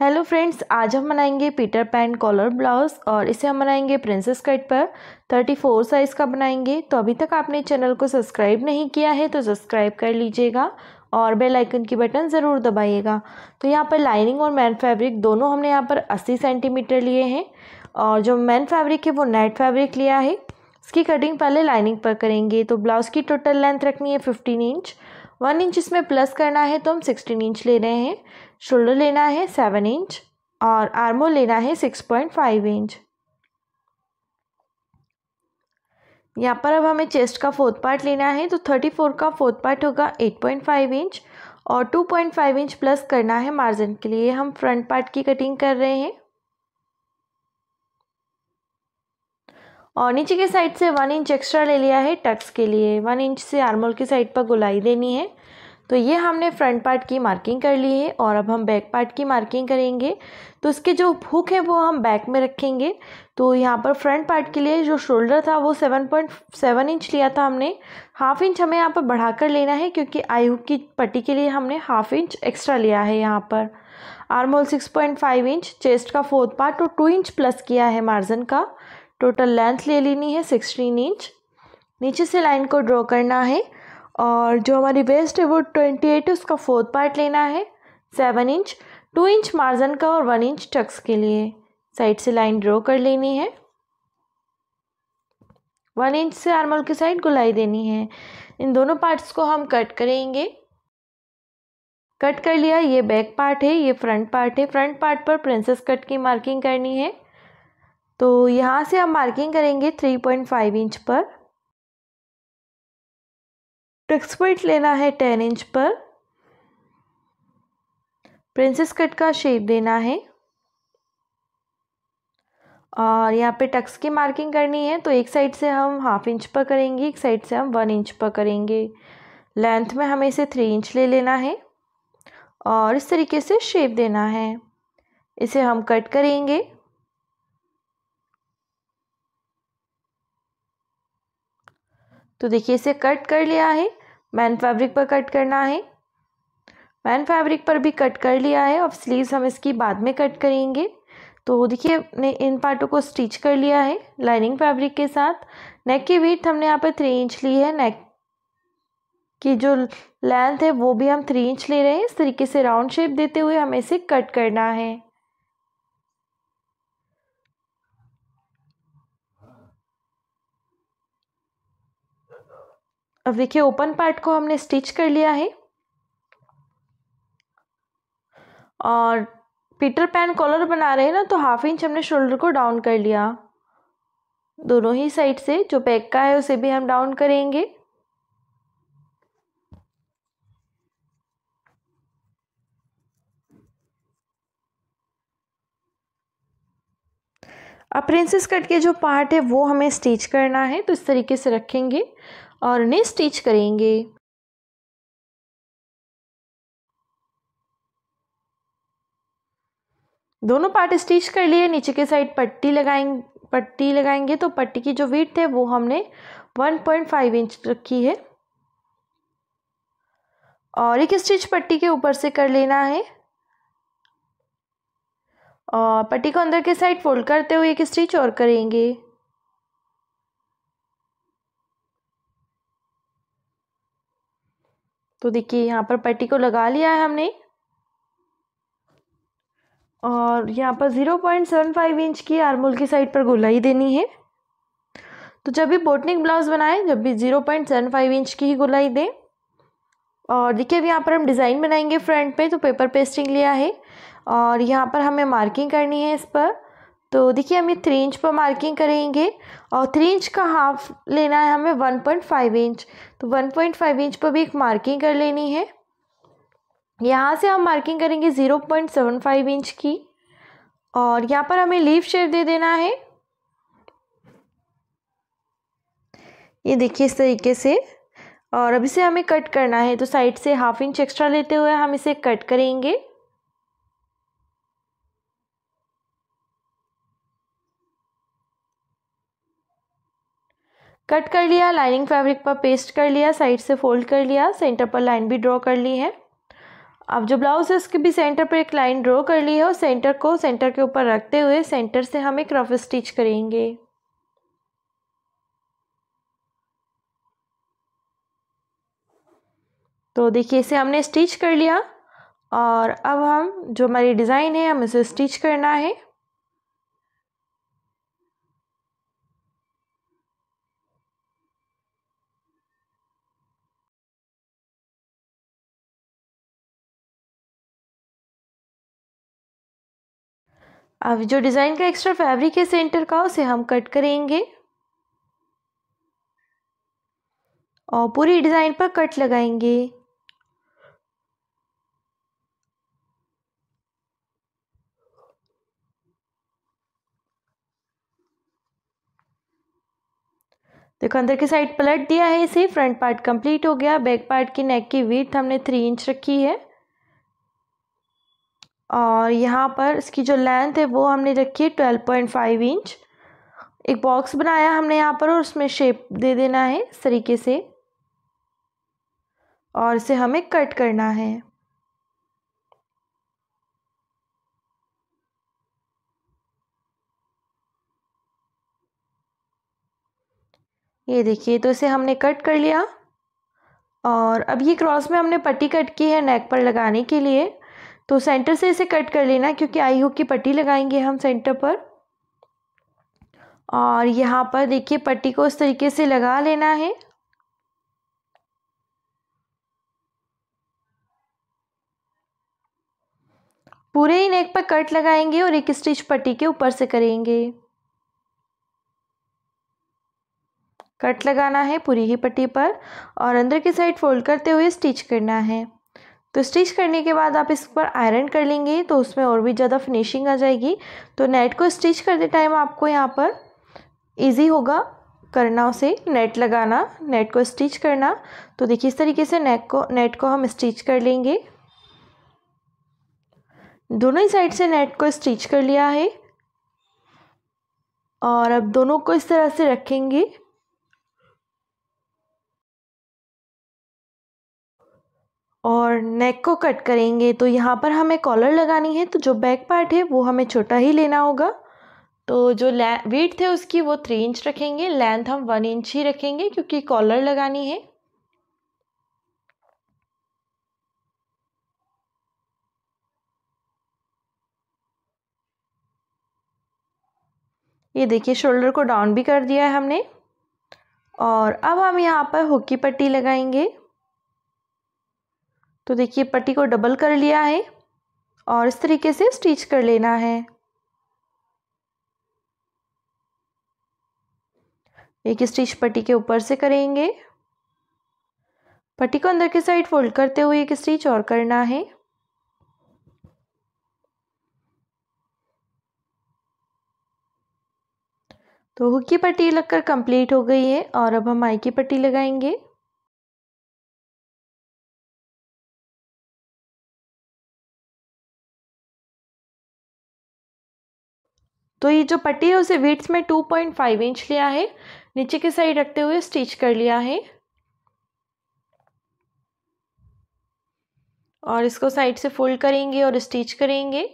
hello friends आज हम बनाएंगे पीटर पैन कॉलर ब्लाउज और इसे हम बनाएंगे प्रिंसेस कट पर 34 साइज़ का बनाएंगे तो अभी तक आपने चैनल को सब्सक्राइब नहीं किया है तो सब्सक्राइब कर लीजिएगा और बेल आइकन की बटन ज़रूर दबाइएगा तो यहाँ पर लाइनिंग और मैन फैब्रिक दोनों हमने यहाँ पर 80 सेंटीमीटर लिए हैं और जो मैन फैब्रिक है वो नेट फैब्रिक लिया है इसकी कटिंग पहले लाइनिंग पर करेंगे तो ब्लाउज़ की टोटल लेंथ रखनी है फिफ्टीन इंच वन इंच इसमें प्लस करना है तो हम सिक्सटीन इंच ले रहे हैं शोल्डर लेना है सेवन इंच और आर्मोल लेना है सिक्स पॉइंट फाइव इंच यहाँ पर अब हमें चेस्ट का फोर्थ पार्ट लेना है तो थर्टी फोर का फोर्थ पार्ट होगा एट पॉइंट फाइव इंच और two point five inch plus करना है मार्जिन के लिए हम फ्रंट पार्ट की कटिंग कर रहे हैं और नीचे के साइड से वन इंच एक्स्ट्रा ले लिया है टक्स के लिए वन इंच से आर्मोल की साइड पर गोलाई देनी है तो ये हमने फ्रंट पार्ट की मार्किंग कर ली है और अब हम बैक पार्ट की मार्किंग करेंगे तो इसके जो हुक है वो हम बैक में रखेंगे तो यहाँ पर फ्रंट पार्ट के लिए जो शोल्डर था वो सेवन पॉइंट सेवन इंच लिया था हमने हाफ इंच हमें यहाँ पर बढ़ाकर लेना है क्योंकि आई हुक की पट्टी के लिए हमने हाफ इंच एक्स्ट्रा लिया है यहाँ पर armhole six point five inch chest का फोर्थ पार्ट और टू इंच प्लस किया है मार्जिन का टोटल लेंथ ले लेनी है सिक्सटीन इंच नीचे से लाइन को ड्रॉ करना है और जो हमारी वेस्ट है वो ट्वेंटी एट है उसका फोर्थ पार्ट लेना है seven inch two inch margin का और वन इंच टक्स के लिए साइड से लाइन ड्रॉ कर लेनी है वन इंच से आर्मल की साइड गुलाई देनी है इन दोनों पार्ट्स को हम कट करेंगे कट कर लिया ये बैक पार्ट है ये फ्रंट पार्ट है फ्रंट पार्ट पर प्रिंसेस कट की मार्किंग करनी है तो यहाँ से हम मार्किंग करेंगे थ्री पॉइंट फाइव इंच पर ट्रिक्सपॉइंट लेना है टेन इंच पर प्रिंसेस कट का शेप देना है और यहाँ पे टक्स की मार्किंग करनी है तो एक साइड से हम हाफ इंच पर करेंगे एक साइड से हम वन इंच पर करेंगे लेंथ में हमें इसे थ्री इंच ले लेना है और इस तरीके से शेप देना है इसे हम कट करेंगे तो देखिए इसे कट कर लिया है मैन फैब्रिक पर कट करना है मैन फैब्रिक पर भी कट कर लिया है अब स्लीव्स हम इसकी बाद में कट करेंगे तो देखिए हमने इन पार्टों को स्टिच कर लिया है लाइनिंग फैब्रिक के साथ नेक की वीथ हमने यहाँ पर थ्री इंच ली है नेक की जो लेंथ है वो भी हम थ्री इंच ले रहे हैं इस तरीके से राउंड शेप देते हुए हमें इसे कट करना है अब देखिए ओपन पार्ट को हमने स्टिच कर लिया है और पीटर पैन कॉलर बना रहे हैं ना तो हाफ इंच हमने शोल्डर को डाउन कर लिया दोनों ही साइड से जो बैक का है उसे भी हम डाउन करेंगे अब प्रिंसेस कट के जो पार्ट है वो हमें स्टिच करना है तो इस तरीके से रखेंगे और उन्हें स्टिच करेंगे दोनों पार्ट स्टिच कर लिए नीचे के साइड पट्टी लगाएंगे पट्टी लगाएंगे तो पट्टी की जो वीट है वो हमने 1.5 इंच रखी है और एक स्टिच पट्टी के ऊपर से कर लेना है और पट्टी को अंदर के साइड फोल्ड करते हुए एक स्टिच और करेंगे तो देखिए यहाँ पर पट्टी को लगा लिया है हमने और यहाँ पर zero point seven five inch की आरमोल की साइड पर गोलाई देनी है तो जब भी बोटनिक ब्लाउज़ बनाएं जब भी zero point seven five inch की ही गोलाई दें और देखिए अब यहाँ पर हम डिज़ाइन बनाएंगे फ्रंट पे तो पेपर पेस्टिंग लिया है और यहाँ पर हमें मार्किंग करनी है इस पर तो देखिए हम ये थ्री इंच पर मार्किंग करेंगे और थ्री इंच का हाफ लेना है हमें वन पॉइंट फाइव इंच तो वन पॉइंट फाइव इंच पर भी एक मार्किंग कर लेनी है यहाँ से हम मार्किंग करेंगे zero point seven five inch की और यहाँ पर हमें लीफ शेप दे देना है ये देखिए इस तरीके से और अब इसे हमें कट करना है तो साइड से हाफ इंच एक्स्ट्रा लेते हुए हम इसे कट करेंगे कट कर लिया लाइनिंग फैब्रिक पर पेस्ट कर लिया साइड से फोल्ड कर लिया सेंटर पर लाइन भी ड्रॉ कर ली है अब जो ब्लाउज है उसके भी सेंटर पर एक लाइन ड्रॉ कर ली है और सेंटर को सेंटर के ऊपर रखते हुए सेंटर से हम एक रफ स्टिच करेंगे तो देखिए इसे हमने स्टिच कर लिया और अब हम जो हमारी डिज़ाइन है हम इसे स्टिच करना है अब जो डिज़ाइन का एक्स्ट्रा फैब्रिक है सेंटर का उसे हम कट करेंगे और पूरी डिज़ाइन पर कट लगाएंगे देखो अंदर की साइड पलट दिया है इसे फ्रंट पार्ट कंप्लीट हो गया बैक पार्ट की नेक की वीथ हमने थ्री इंच रखी है और यहाँ पर इसकी जो लेंथ है वो हमने रखी है ट्वेल्व पॉइंट फाइव इंच एक बॉक्स बनाया हमने यहाँ पर और उसमें शेप दे देना है इस तरीके से और इसे हमें कट करना है ये देखिए तो इसे हमने कट कर लिया और अब ये क्रॉस में हमने पट्टी कट की है नेक पर लगाने के लिए तो सेंटर से इसे कट कर लेना क्योंकि आई हो की पट्टी लगाएंगे हम सेंटर पर और यहाँ पर देखिए पट्टी को इस तरीके से लगा लेना है पूरे ही नेक पर कट लगाएंगे और एक स्टिच पट्टी के ऊपर से करेंगे कट लगाना है पूरी ही पट्टी पर और अंदर की साइड फोल्ड करते हुए स्टिच करना है तो स्टिच करने के बाद आप इस पर आयरन कर लेंगे तो उसमें और भी ज़्यादा फिनिशिंग आ जाएगी तो नेट को स्टिच करते टाइम आपको यहाँ पर ईजी होगा करना उसे नेट लगाना नेट को स्टिच करना तो देखिए इस तरीके से नेट को नेट को हम स्टिच कर लेंगे दोनों ही साइड से नेट को स्टिच कर लिया है और अब दोनों को इस तरह से रखेंगे और नेक को कट करेंगे तो यहाँ पर हमें कॉलर लगानी है तो जो बैक पार्ट है वो हमें छोटा ही लेना होगा तो जो वेट थे उसकी वो थ्री इंच रखेंगे लेंथ हम वन इंच ही रखेंगे क्योंकि कॉलर लगानी है ये देखिए शोल्डर को डाउन भी कर दिया है हमने और अब हम यहाँ पर हुक्की पट्टी लगाएंगे तो देखिए पट्टी को डबल कर लिया है और इस तरीके से स्टिच कर लेना है एक स्टिच पट्टी के ऊपर से करेंगे पट्टी को अंदर के साइड फोल्ड करते हुए एक स्टिच और करना है तो हुक की पट्टी लगकर कंप्लीट हो गई है और अब हम आई की पट्टी लगाएंगे तो ये जो पट्टी है उसे वीट्स में टू पॉइंट फाइव इंच लिया है नीचे की साइड रखते हुए स्टिच कर लिया है और इसको साइड से फोल्ड करेंगे और स्टिच करेंगे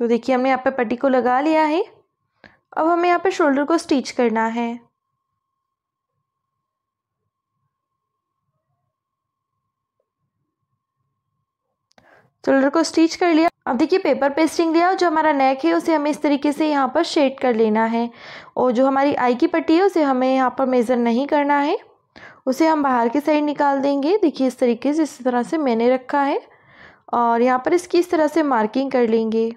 तो देखिए हमने यहाँ पे पट्टी को लगा लिया है अब हमें यहाँ पे शोल्डर को स्टिच करना है शोल्डर को स्टिच कर लिया अब देखिए पेपर पेस्टिंग लिया जो हमारा नेक है उसे हमें इस तरीके से यहाँ पर शेड कर लेना है और जो हमारी आई की पट्टी है उसे हमें यहाँ पर मेज़र नहीं करना है उसे हम बाहर के साइड निकाल देंगे देखिए इस तरीके से इस तरह से मैंने रखा है और यहाँ पर इसकी इस तरह से मार्किंग कर लेंगे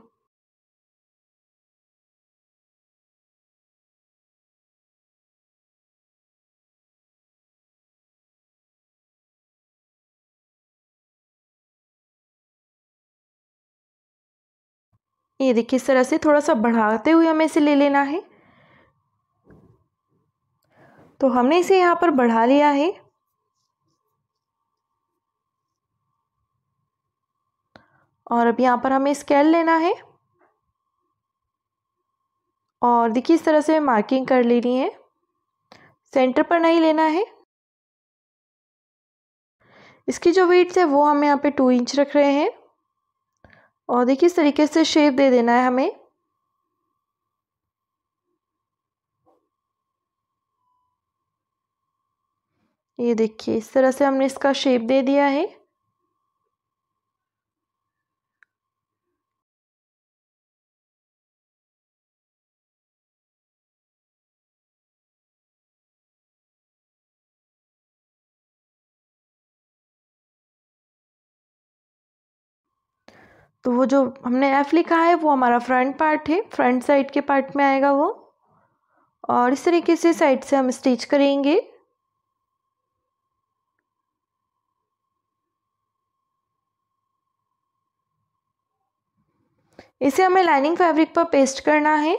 ये देखिए इस तरह से थोड़ा सा बढ़ाते हुए हमें इसे ले लेना है तो हमने इसे यहाँ पर बढ़ा लिया है और अब यहाँ पर हमें स्केल लेना है और देखिए इस तरह से मार्किंग कर लेनी है सेंटर पर नहीं लेना है इसकी जो वेट्स है वो हम यहाँ पे टू इंच रख रहे हैं और देखिए इस तरीके से शेप दे देना है हमें ये देखिए इस तरह से हमने इसका शेप दे दिया है तो वो जो हमने एफ़ लिखा है वो हमारा फ्रंट पार्ट है फ्रंट साइड के पार्ट में आएगा वो और इस तरीके से साइड से हम स्टिच करेंगे इसे हमें लाइनिंग फैब्रिक पर पेस्ट करना है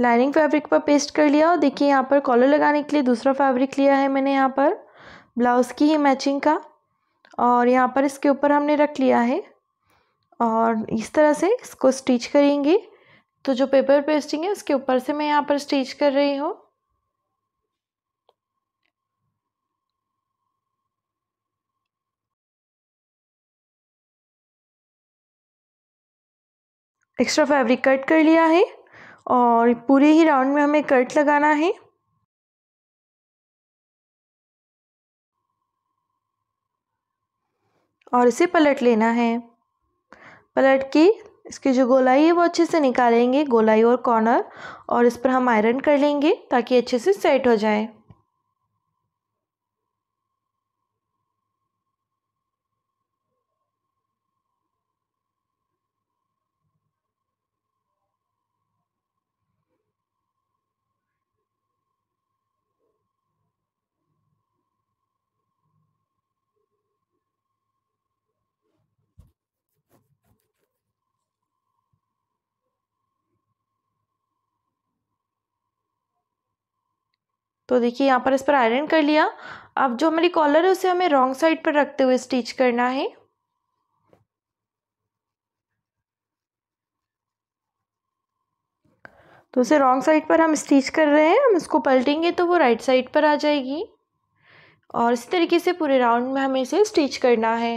लाइनिंग फैब्रिक पर पेस्ट कर लिया और देखिए यहाँ पर कॉलर लगाने के लिए दूसरा फैब्रिक लिया है मैंने यहाँ पर ब्लाउज़ की ही मैचिंग का और यहाँ पर इसके ऊपर हमने रख लिया है और इस तरह से इसको स्टिच करेंगे तो जो पेपर पेस्टिंग है उसके ऊपर से मैं यहाँ पर स्टिच कर रही हूँ एक्स्ट्रा फैब्रिक कट कर लिया है और पूरे ही राउंड में हमें कट लगाना है और इसे पलट लेना है पलट के इसकी जो गोलाई है वो अच्छे से निकालेंगे गोलाई और कॉर्नर और इस पर हम आयरन कर लेंगे ताकि अच्छे से सेट हो जाए तो देखिए यहाँ पर इस पर आयरन कर लिया अब जो हमारी कॉलर है उसे हमें रॉन्ग साइड पर रखते हुए स्टिच करना है तो उसे रॉन्ग साइड पर हम स्टिच कर रहे हैं हम इसको पलटेंगे तो वो राइट साइड पर आ जाएगी और इसी तरीके से पूरे राउंड में हमें इसे स्टिच करना है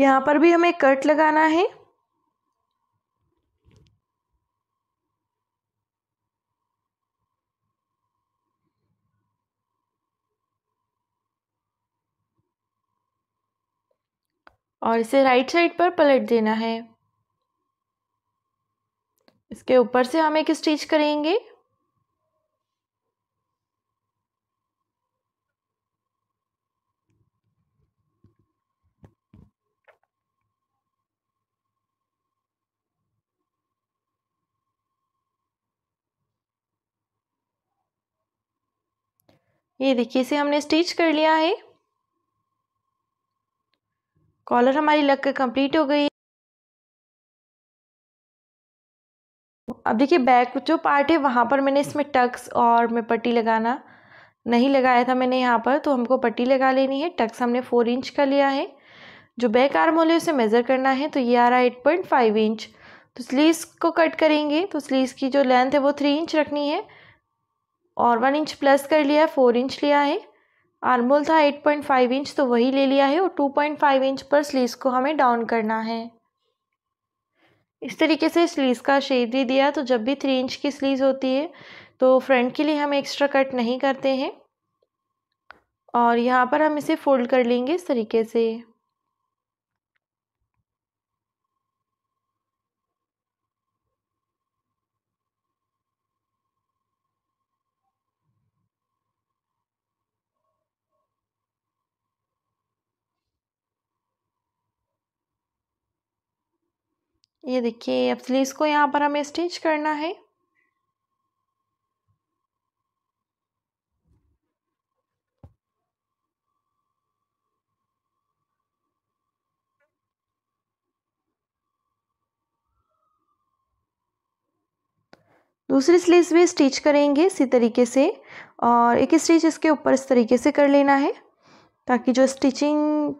यहाँ पर भी हमें कट लगाना है और इसे राइट साइड पर पलट देना है इसके ऊपर से हम एक स्टिच करेंगे ये देखिए इसे हमने स्टिच कर लिया है कॉलर हमारी लग कर कंप्लीट हो गई अब देखिए बैक जो पार्ट है वहाँ पर मैंने इसमें टक्स और में पट्टी लगाना नहीं लगाया था मैंने यहाँ पर तो हमको पट्टी लगा लेनी है टक्स हमने फोर इंच का लिया है जो बैक आर्म होल है उसे मेज़र करना है तो ये आ रहा है एट पॉइंट फाइव इंच तो स्लीव को कट करेंगे तो स्लीव की जो लेंथ है वो थ्री इंच रखनी है और वन इंच प्लस कर लिया है फोर इंच लिया है आर्मोल था एट पॉइंट फाइव इंच तो वही ले लिया है और टू पॉइंट फाइव इंच पर स्लीस को हमें डाउन करना है इस तरीके से स्लीस का शेप भी दिया तो जब भी थ्री इंच की स्लीस होती है तो फ्रंट के लिए हम एक्स्ट्रा कट नहीं करते हैं और यहाँ पर हम इसे फोल्ड कर लेंगे इस तरीके से ये देखिए अब स्लीव्स को यहाँ पर हमें स्टिच करना है दूसरी स्लीव्स भी स्टिच करेंगे इसी तरीके से और एक स्टिच इसके ऊपर इस तरीके से कर लेना है ताकि जो स्टिचिंग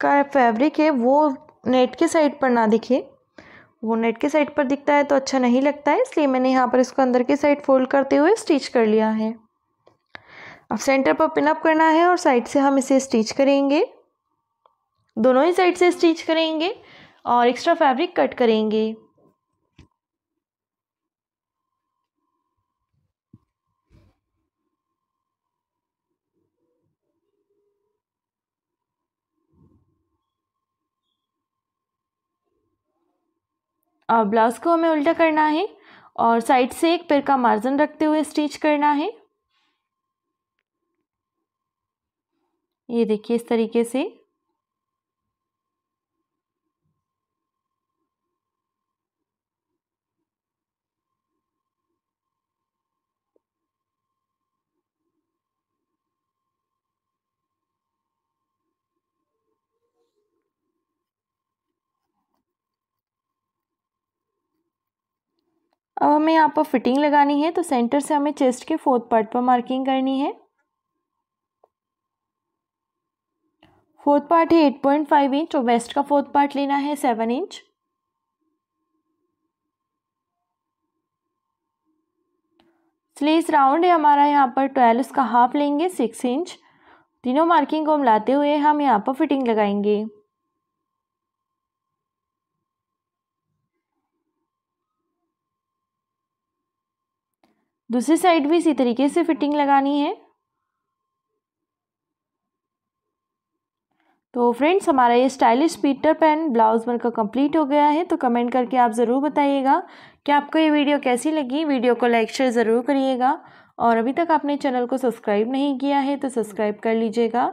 का फैब्रिक है वो नेट के साइड पर ना दिखे वो नेट के साइड पर दिखता है तो अच्छा नहीं लगता है इसलिए मैंने यहाँ पर इसको अंदर के साइड फोल्ड करते हुए स्टिच कर लिया है अब सेंटर पर पिनअप करना है और साइड से हम इसे स्टिच करेंगे दोनों ही साइड से स्टिच करेंगे और एक्स्ट्रा फैब्रिक कट करेंगे ब्लाउज़ को हमें उल्टा करना है और साइड से एक पेड़ का मार्जिन रखते हुए स्टिच करना है ये देखिए इस तरीके से अब हमें यहाँ पर फिटिंग लगानी है तो सेंटर से हमें चेस्ट के फोर्थ पार्ट पर मार्किंग करनी है फोर्थ पार्ट है एट पॉइंट फाइव इंच और वेस्ट का फोर्थ पार्ट लेना है सेवन इंच स्लीस राउंड है हमारा यहाँ पर ट्वेल्व उसका हाफ लेंगे सिक्स इंच तीनों मार्किंग को हम लाते हुए हम यहाँ पर फिटिंग लगाएंगे दूसरी साइड भी इसी तरीके से फिटिंग लगानी है तो फ्रेंड्स हमारा ये स्टाइलिश पीटर पैन ब्लाउज का कंप्लीट हो गया है तो कमेंट करके आप ज़रूर बताइएगा कि आपको ये वीडियो कैसी लगी वीडियो को लाइक शेयर ज़रूर करिएगा और अभी तक आपने चैनल को सब्सक्राइब नहीं किया है तो सब्सक्राइब कर लीजिएगा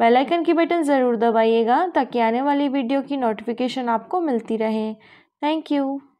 बेल आइकन की बटन ज़रूर दबाइएगा ताकि आने वाली वीडियो की नोटिफिकेशन आपको मिलती रहे थैंक यू